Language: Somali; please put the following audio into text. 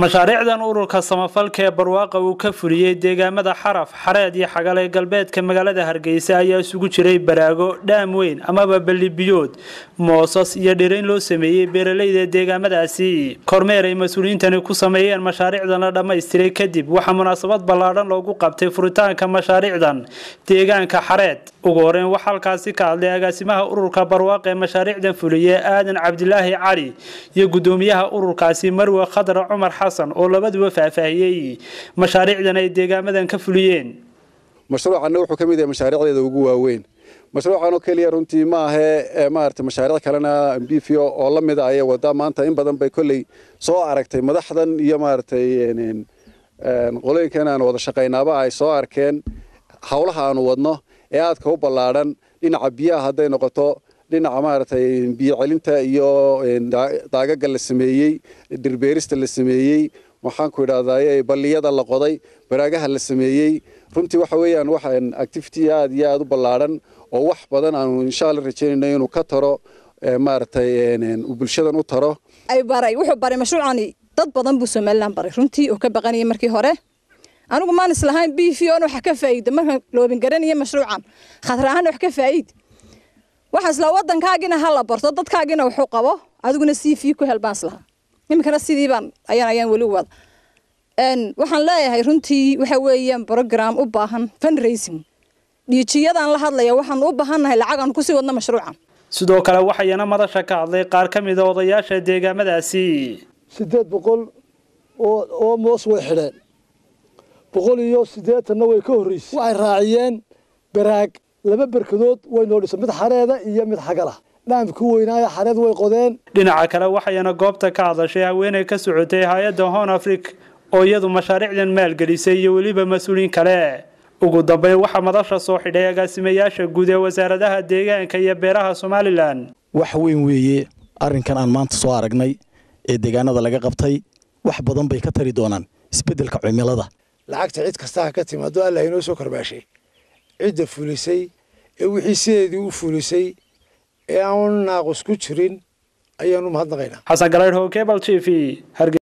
mashaariicdan ururka samafalka ee barwaaqa uu ka fuliyey deegaamada xaraf xareed iyo xagal ee galbeedka magaalada hargeysa ayaa isugu jiray baraago dhaam weyn amaba ballibiyood moosas iyo dhirayn loo sameeyey beeralayda deegaamadaasi kormeer ay mas-uuliyiintani ku sameeyeen mashaariicdan la dhammaystiray kadib waxaa munaasabad ballaadhan loogu qabtay furitaanka mashaariicdan deegaanka xareed ugu horeyn waxaa halkaasi ka hadlay agaasimaha ururka barwaaqe mashaariicdan fuliye aadan cabdilaahi cali iyo gudoomiyaha ururkaasi marwe khadar cumar xasan oo labaduba faahfaahiyey mashaariicdan ay deegaamadan ka fuliyeen mashruucanna wuxuu ka mid yahay mashaariicdeeda ugu waaweyn mashruucanoo keliya runtii maahe ahee maarata mashaariic kalena mbifio oo la mid ah a wadaa maanta in badan bay kolley soo aragtay madaxdan iyo maaratay qolooyinkan aan wada shaqaynaaba ay soo arkeen howlaha aanu wadno ee aadka u ballaadhan dhinaca biyaha hadday noqoto dhinaca maaragtay biyocelinta iyo daagaga la sameeyey dhirbeerista la sameeyey waxaan ku idhahdaa balliyada la qoday baraagaha la sameeyey runtii waxa weeyaan waxaan activity aad iyo aada u ballaadhan oo wax badan aanu insha alla rajeynayno inuu ka taro maaragtay bulshadan u taro ay baray wuxuu baray mashruucani dad badan buu somaliland baray runtii uu ka baqanayay markii hore anugu maan islahayn b v on wax ka faa'iida markaan loobin garanaya mashruucan khatar ahaan wax ka faa'iid waxaan islaa waddankaagiina ha la barto dadkaagiina wuxuu qabo adiguna c v ku hel baan islahaa iminkana sidii baan ayaan ayaan weli wada waxaan leeyahay runtii waxa weeyaan brogram u baahan fundraising dhiijiyadan la hadlaya waxaan u baahannahay lacag aan kusii wadno mashruucan sidoo kale waxayana madasha ka hadlay qaar ka mida ah odayaasha deegaamadaasi siddeed boqol oo moos way xidheen boqol iyo siddeetanna way ka horraysay waxay raaciyeen baraag laba berkadood way noo dhisa mid xareeda iyo mid xagalah dhaanfku weynaaya xareed way qodeen dhinaca kale waxayna goobta ka hadashay haweeney ka socotay hay-adda hon afric oo iyadu mashaariicdan maalgelisay iyo weliba mas-uuliin kale ugu dambeyn waxaa madasha soo xidhay agaasimayaasha guud ee wasaaradaha deegaanka iyo beeraha somalilan wax weyn weeye arrinkan aan maanta soo aragnay ee deegaanada laga qabtay wax badan bay ka tari doonaan isbeddelka cimilada lacagta cid kastaha ka timaado allah inoo soo karbaashay cidda fulisay ee wixii sideedii u fulisay ee aan naaqus ku jirin ayaanu mahadnaqaynaa